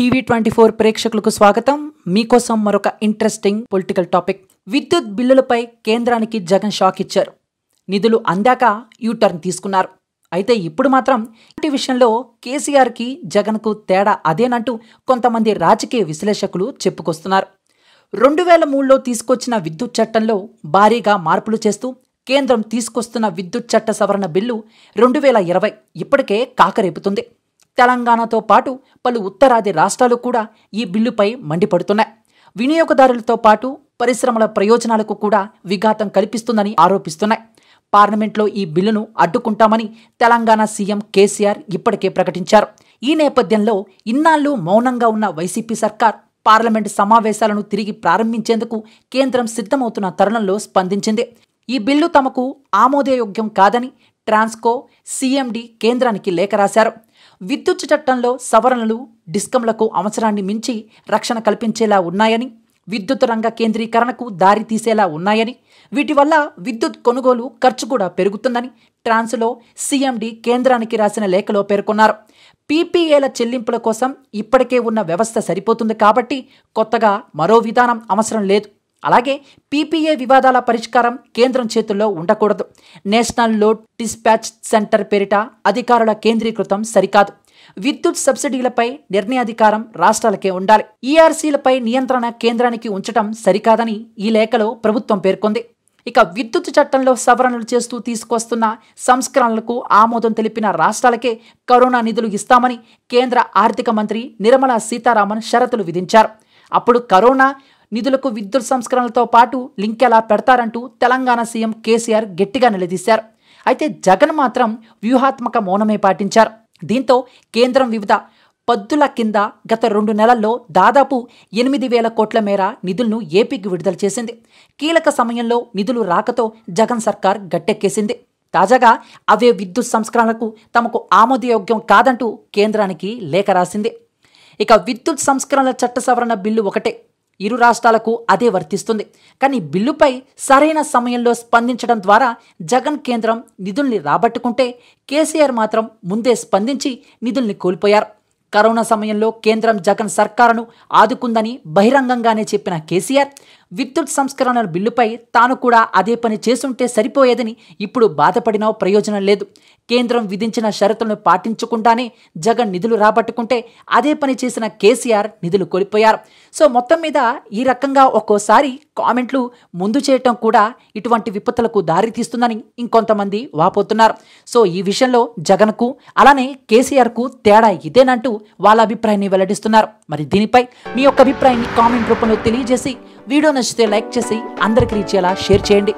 TV twenty four ప్రేక్షకులకు స్వాగతం మీకోసం మరొక ఇంట్రెస్టింగ్ పొలిటికల్ టాపిక్ విద్యుత్ బిల్లులపై కేంద్రానికి జగన్ షాక్ ఇచ్చారు నిధులు అందాక యూటర్న్ తీసుకున్నారు అయితే ఇప్పుడు మాత్రం ఈ విషయంలో కేసీఆర్కి జగన్కు తేడా అదేనంటూ కొంతమంది రాజకీయ విశ్లేషకులు చెప్పుకొస్తున్నారు రెండు వేల మూడులో తీసుకొచ్చిన విద్యుత్ చట్టంలో భారీగా మార్పులు చేస్తూ కేంద్రం తీసుకొస్తున్న విద్యుత్ చట్ట సవరణ బిల్లు రెండు వేల ఇరవై ఇప్పటికే కాకరేపుతుంది తెలంగాణతో పాటు పలు ఉత్తరాది రాష్ట్రాలు కూడా ఈ బిల్లుపై మండిపడుతున్నాయి వినియోగదారులతో పాటు పరిశ్రమల ప్రయోజనాలకు కూడా విఘాతం కల్పిస్తుందని ఆరోపిస్తున్నాయి పార్లమెంట్లో ఈ బిల్లును అడ్డుకుంటామని తెలంగాణ సీఎం కేసీఆర్ ఇప్పటికే ప్రకటించారు ఈ నేపథ్యంలో ఇన్నాళ్ళు మౌనంగా ఉన్న వైసీపీ సర్కార్ పార్లమెంట్ సమావేశాలను తిరిగి ప్రారంభించేందుకు కేంద్రం సిద్ధమవుతున్న తరుణంలో స్పందించింది ఈ బిల్లు తమకు ఆమోదయోగ్యం కాదని ట్రాన్స్కో సీఎండి కేంద్రానికి లేఖ రాశారు విద్యుత్ చట్టంలో సవరణలు డిస్కంలకు అవసరాన్ని మించి రక్షణ కల్పించేలా ఉన్నాయని విద్యుత్ రంగ కేంద్రీకరణకు దారి తీసేలా ఉన్నాయని వీటి వల్ల విద్యుత్ కొనుగోలు ఖర్చు కూడా పెరుగుతుందని ట్రాన్స్లో సీఎండి కేంద్రానికి రాసిన లేఖలో పేర్కొన్నారు పీపీఏల చెల్లింపుల కోసం ఇప్పటికే ఉన్న వ్యవస్థ సరిపోతుంది కాబట్టి కొత్తగా మరో విధానం అవసరం లేదు అలాగే పీపీఏ వివాదాల పరిష్కారం కేంద్రం చేతుల్లో ఉండకూడదు నేషనల్ లోడ్ డిస్పాచ్ సెంటర్ పేరిట అధికారుల కేంద్రీకృతం సరికాదు విద్యుత్ సబ్సిడీలపై నిర్ణయాధికారం రాష్ట్రాలకే ఉండాలి ఈఆర్సీలపై నియంత్రణ కేంద్రానికి ఉంచటం సరికాదని ఈ లేఖలో ప్రభుత్వం పేర్కొంది ఇక విద్యుత్ చట్టంలో సవరణలు చేస్తూ తీసుకొస్తున్న సంస్కరణలకు ఆమోదం తెలిపిన రాష్ట్రాలకే కరోనా నిధులు ఇస్తామని కేంద్ర ఆర్థిక మంత్రి నిర్మలా సీతారామన్ షరతులు విధించారు అప్పుడు కరోనా నిధులకు విద్యుత్ సంస్కరణలతో పాటు లింక్ ఎలా పెడతారంటూ తెలంగాణ సీఎం కేసీఆర్ గట్టిగా నిలదీశారు అయితే జగన్ మాత్రం వ్యూహాత్మక మౌనమే పాటించారు దీంతో కేంద్రం వివిధ పద్దుల కింద గత రెండు నెలల్లో దాదాపు ఎనిమిది వేల కోట్ల మేర నిధులను ఏపీకి విడుదల చేసింది కీలక సమయంలో నిధులు రాకతో జగన్ సర్కార్ గట్టెక్కేసింది తాజాగా అవే విద్యుత్ సంస్కరణలకు తమకు ఆమోదయోగ్యం కాదంటూ కేంద్రానికి లేఖ రాసింది ఇక విద్యుత్ సంస్కరణల చట్ట సవరణ బిల్లు ఒకటే ఇరు రాష్ట్రాలకు అదే వర్తిస్తుంది కానీ బిల్లుపై సరైన సమయంలో స్పందించడం ద్వారా జగన్ కేంద్రం నిధుల్ని రాబట్టుకుంటే కేసీఆర్ మాత్రం ముందే స్పందించి నిధుల్ని కోల్పోయారు కరోనా సమయంలో కేంద్రం జగన్ సర్కారును ఆదుకుందని బహిరంగంగానే చెప్పిన కేసీఆర్ విద్యుత్ సంస్కరణల బిల్లుపై తాను కూడా అదే పని చేస్తుంటే సరిపోయేదని ఇప్పుడు బాధపడినా ప్రయోజనం లేదు కేంద్రం విధించిన షరతులను పాటించకుండానే జగన్ నిధులు రాబట్టుకుంటే అదే పని చేసిన కేసీఆర్ నిధులు కోల్పోయారు సో మొత్తం మీద ఈ రకంగా ఒక్కోసారి కామెంట్లు ముందు చేయటం కూడా ఇటువంటి విపత్తులకు దారితీస్తుందని ఇంకొంతమంది వాపోతున్నారు సో ఈ విషయంలో జగన్కు అలానే కేసీఆర్కు తేడా ఇదేనంటూ వాళ్ళ అభిప్రాయాన్ని వెల్లడిస్తున్నారు మరి దీనిపై మీ యొక్క అభిప్రాయాన్ని కామెంట్ రూపంలో తెలియజేసి వీడియో నచ్చితే లైక్ చేసి అందరికి రీచ్ చేయాలా షేర్ చేయండి